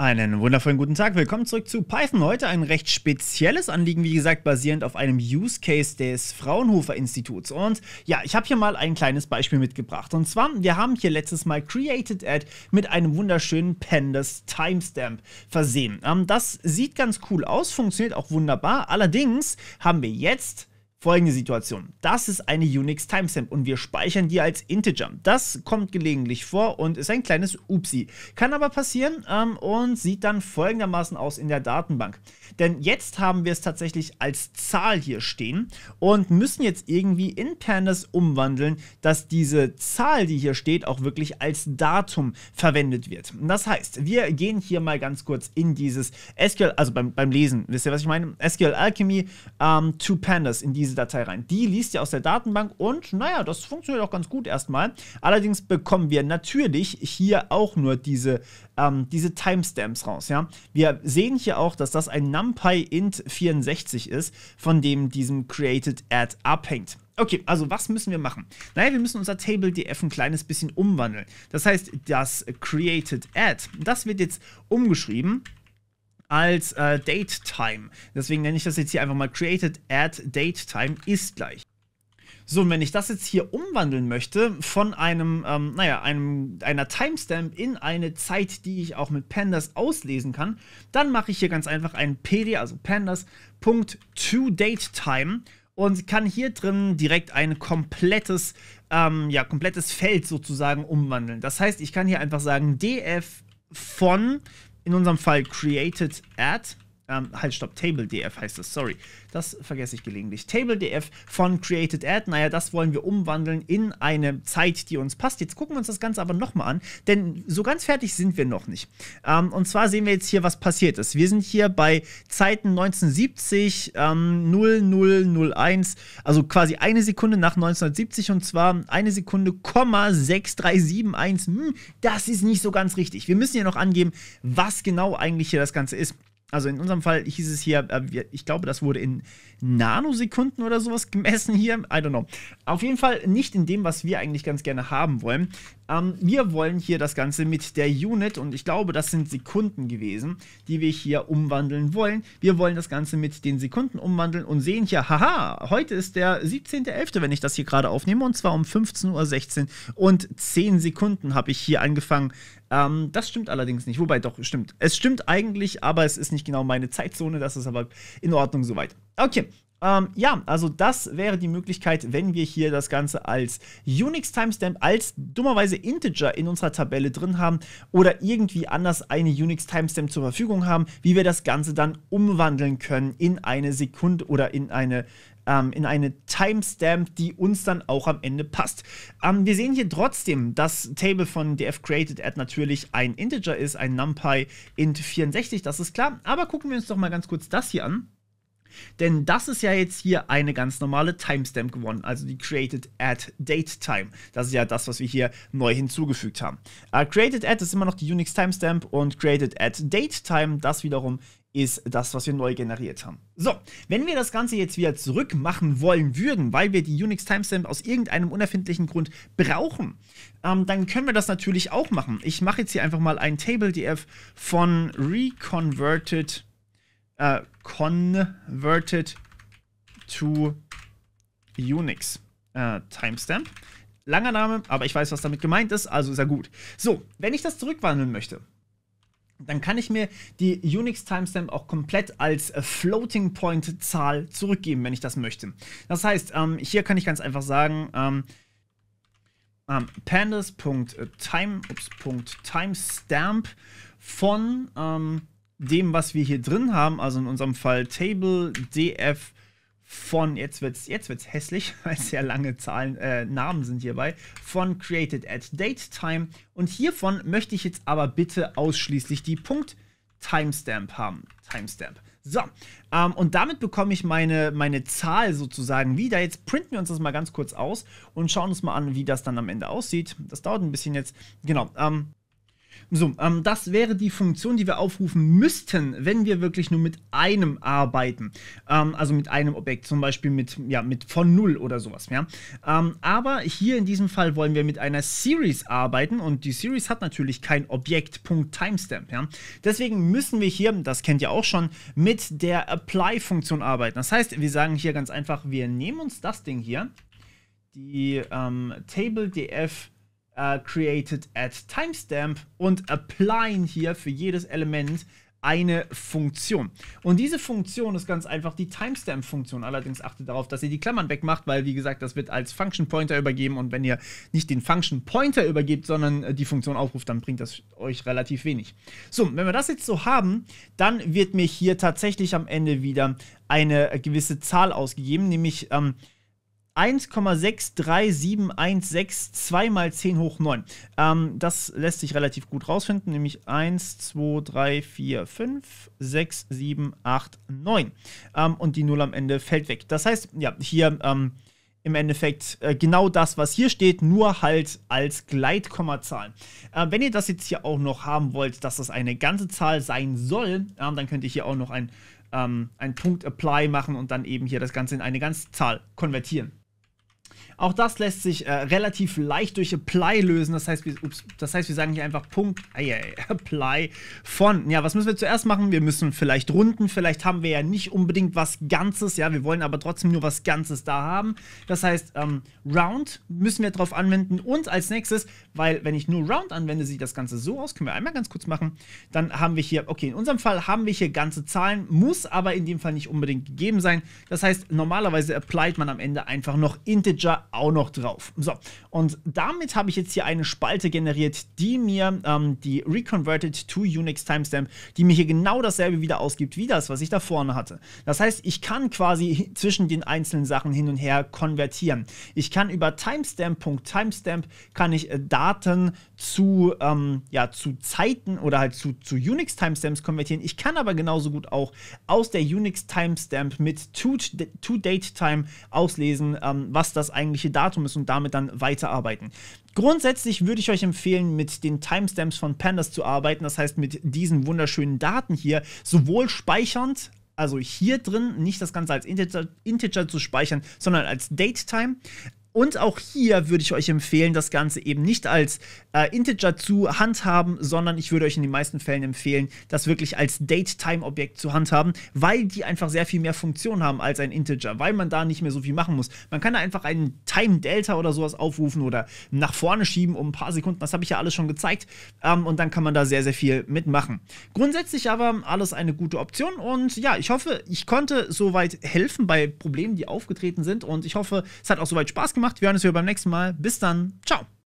Einen wundervollen guten Tag. Willkommen zurück zu Python. Heute ein recht spezielles Anliegen, wie gesagt, basierend auf einem Use Case des Fraunhofer Instituts. Und ja, ich habe hier mal ein kleines Beispiel mitgebracht. Und zwar, wir haben hier letztes Mal Created Ad mit einem wunderschönen Pandas Timestamp versehen. Ähm, das sieht ganz cool aus, funktioniert auch wunderbar. Allerdings haben wir jetzt Folgende Situation. Das ist eine Unix Timestamp und wir speichern die als Integer. Das kommt gelegentlich vor und ist ein kleines Upsi. Kann aber passieren ähm, und sieht dann folgendermaßen aus in der Datenbank. Denn jetzt haben wir es tatsächlich als Zahl hier stehen und müssen jetzt irgendwie in Pandas umwandeln, dass diese Zahl, die hier steht, auch wirklich als Datum verwendet wird. Das heißt, wir gehen hier mal ganz kurz in dieses SQL, also beim, beim Lesen, wisst ihr, was ich meine? SQL Alchemy ähm, to Pandas, in diese diese Datei rein. Die liest ihr aus der Datenbank und naja, das funktioniert auch ganz gut erstmal. Allerdings bekommen wir natürlich hier auch nur diese, ähm, diese Timestamps raus. Ja? Wir sehen hier auch, dass das ein NumPy int 64 ist, von dem diesem created Ad abhängt. Okay, also was müssen wir machen? Naja, wir müssen unser Table DF ein kleines bisschen umwandeln. Das heißt, das created add, das wird jetzt umgeschrieben als äh, Date Time. Deswegen nenne ich das jetzt hier einfach mal Created at Date Time ist gleich. So, und wenn ich das jetzt hier umwandeln möchte von einem, ähm, naja, einem, einer Timestamp in eine Zeit, die ich auch mit Pandas auslesen kann, dann mache ich hier ganz einfach ein PD, also pandas.toDateTime und kann hier drin direkt ein komplettes, ähm, ja, komplettes Feld sozusagen umwandeln. Das heißt, ich kann hier einfach sagen, df von in unserem Fall created add ähm, halt, stopp, TableDF heißt das, sorry. Das vergesse ich gelegentlich. TableDF von Created Ad, naja, das wollen wir umwandeln in eine Zeit, die uns passt. Jetzt gucken wir uns das Ganze aber nochmal an, denn so ganz fertig sind wir noch nicht. Ähm, und zwar sehen wir jetzt hier, was passiert ist. Wir sind hier bei Zeiten 1970, ähm, 0001, also quasi eine Sekunde nach 1970 und zwar eine Sekunde, 6371. Hm, das ist nicht so ganz richtig. Wir müssen hier noch angeben, was genau eigentlich hier das Ganze ist. Also in unserem Fall hieß es hier, äh, ich glaube, das wurde in Nanosekunden oder sowas gemessen hier. I don't know. Auf jeden Fall nicht in dem, was wir eigentlich ganz gerne haben wollen. Ähm, wir wollen hier das Ganze mit der Unit und ich glaube, das sind Sekunden gewesen, die wir hier umwandeln wollen. Wir wollen das Ganze mit den Sekunden umwandeln und sehen hier, haha, heute ist der 17.11., wenn ich das hier gerade aufnehme und zwar um 15.16 Uhr und 10 Sekunden habe ich hier angefangen, ähm, das stimmt allerdings nicht. Wobei doch, stimmt. Es stimmt eigentlich, aber es ist nicht genau meine Zeitzone. Das ist aber in Ordnung soweit. Okay. Ähm, ja, also das wäre die Möglichkeit, wenn wir hier das Ganze als Unix Timestamp, als dummerweise Integer in unserer Tabelle drin haben oder irgendwie anders eine Unix Timestamp zur Verfügung haben, wie wir das Ganze dann umwandeln können in eine Sekunde oder in eine ähm, in eine Timestamp, die uns dann auch am Ende passt. Ähm, wir sehen hier trotzdem, dass Table von dfCreated natürlich ein Integer ist, ein NumPy int 64, das ist klar. Aber gucken wir uns doch mal ganz kurz das hier an. Denn das ist ja jetzt hier eine ganz normale Timestamp geworden, also die Created at Date Time. Das ist ja das, was wir hier neu hinzugefügt haben. Uh, created at ist immer noch die Unix Timestamp und Created at Date Time, das wiederum ist das, was wir neu generiert haben. So, wenn wir das Ganze jetzt wieder zurück machen wollen würden, weil wir die Unix Timestamp aus irgendeinem unerfindlichen Grund brauchen, ähm, dann können wir das natürlich auch machen. Ich mache jetzt hier einfach mal ein TableDF von reconverted äh, converted to Unix äh, Timestamp. Langer Name, aber ich weiß, was damit gemeint ist, also ist er gut. So, wenn ich das zurückwandeln möchte, dann kann ich mir die Unix Timestamp auch komplett als äh, Floating Point Zahl zurückgeben, wenn ich das möchte. Das heißt, ähm, hier kann ich ganz einfach sagen, ähm, ähm, pandas.timestamp von ähm, dem, was wir hier drin haben, also in unserem Fall table df von, jetzt wird es jetzt wird's hässlich, weil sehr lange Zahlen, äh, Namen sind hierbei, von Created at Date Time. Und hiervon möchte ich jetzt aber bitte ausschließlich die Punkt Timestamp haben. Timestamp. So, ähm, und damit bekomme ich meine, meine Zahl sozusagen wieder. Jetzt printen wir uns das mal ganz kurz aus und schauen uns mal an, wie das dann am Ende aussieht. Das dauert ein bisschen jetzt. Genau, ähm, so, ähm, das wäre die Funktion, die wir aufrufen müssten, wenn wir wirklich nur mit einem arbeiten. Ähm, also mit einem Objekt, zum Beispiel mit, ja, mit von 0 oder sowas. Ja? Ähm, aber hier in diesem Fall wollen wir mit einer Series arbeiten und die Series hat natürlich kein Objekt.timestamp. Ja? Deswegen müssen wir hier, das kennt ihr auch schon, mit der Apply-Funktion arbeiten. Das heißt, wir sagen hier ganz einfach, wir nehmen uns das Ding hier, die ähm, TableDF uh, created at timestamp und applyen hier für jedes Element eine Funktion. Und diese Funktion ist ganz einfach die Timestamp-Funktion. Allerdings achtet darauf, dass ihr die Klammern wegmacht, weil, wie gesagt, das wird als Function Pointer übergeben. Und wenn ihr nicht den Function Pointer übergebt, sondern äh, die Funktion aufruft, dann bringt das euch relativ wenig. So, wenn wir das jetzt so haben, dann wird mir hier tatsächlich am Ende wieder eine gewisse Zahl ausgegeben, nämlich ähm, 1,63716 mal 10 hoch 9. Ähm, das lässt sich relativ gut rausfinden, nämlich 1, 2, 3, 4, 5, 6, 7, 8, 9. Ähm, und die 0 am Ende fällt weg. Das heißt, ja, hier ähm, im Endeffekt äh, genau das, was hier steht, nur halt als Gleitkommazahlen. Äh, wenn ihr das jetzt hier auch noch haben wollt, dass das eine ganze Zahl sein soll, äh, dann könnt ihr hier auch noch ein ähm, einen Punkt Apply machen und dann eben hier das Ganze in eine Ganzzahl konvertieren. Auch das lässt sich äh, relativ leicht durch Apply lösen. Das heißt, wir, ups, das heißt, wir sagen hier einfach Punkt, äh, äh, Apply von. Ja, was müssen wir zuerst machen? Wir müssen vielleicht runden. Vielleicht haben wir ja nicht unbedingt was Ganzes. Ja, wir wollen aber trotzdem nur was Ganzes da haben. Das heißt, ähm, Round müssen wir drauf anwenden. Und als nächstes, weil wenn ich nur Round anwende, sieht das Ganze so aus. Können wir einmal ganz kurz machen. Dann haben wir hier, okay, in unserem Fall haben wir hier ganze Zahlen, muss aber in dem Fall nicht unbedingt gegeben sein. Das heißt, normalerweise applied man am Ende einfach noch Integer Manager auch noch drauf. So, und damit habe ich jetzt hier eine Spalte generiert, die mir ähm, die Reconverted to Unix Timestamp, die mir hier genau dasselbe wieder ausgibt, wie das, was ich da vorne hatte. Das heißt, ich kann quasi zwischen den einzelnen Sachen hin und her konvertieren. Ich kann über Timestamp.timestamp kann ich äh, Daten zu, ähm, ja, zu Zeiten oder halt zu, zu Unix Timestamps konvertieren. Ich kann aber genauso gut auch aus der Unix Timestamp mit to, to Date Time auslesen, ähm, was das eigentliche Datum ist und damit dann weiterarbeiten. Grundsätzlich würde ich euch empfehlen, mit den Timestamps von Pandas zu arbeiten, das heißt mit diesen wunderschönen Daten hier, sowohl speichernd also hier drin nicht das Ganze als Integer, Integer, zu speichern, sondern als Date Time. Und auch hier würde ich euch empfehlen, das Ganze eben nicht als äh, Integer zu handhaben, sondern ich würde euch in den meisten Fällen empfehlen, das wirklich als Date-Time-Objekt zu handhaben, weil die einfach sehr viel mehr Funktionen haben als ein Integer, weil man da nicht mehr so viel machen muss. Man kann da einfach einen Time-Delta oder sowas aufrufen oder nach vorne schieben um ein paar Sekunden, das habe ich ja alles schon gezeigt, ähm, und dann kann man da sehr, sehr viel mitmachen. Grundsätzlich aber alles eine gute Option und ja, ich hoffe, ich konnte soweit helfen bei Problemen, die aufgetreten sind und ich hoffe, es hat auch soweit Spaß gemacht gemacht. Wir hören uns wieder beim nächsten Mal. Bis dann. Ciao.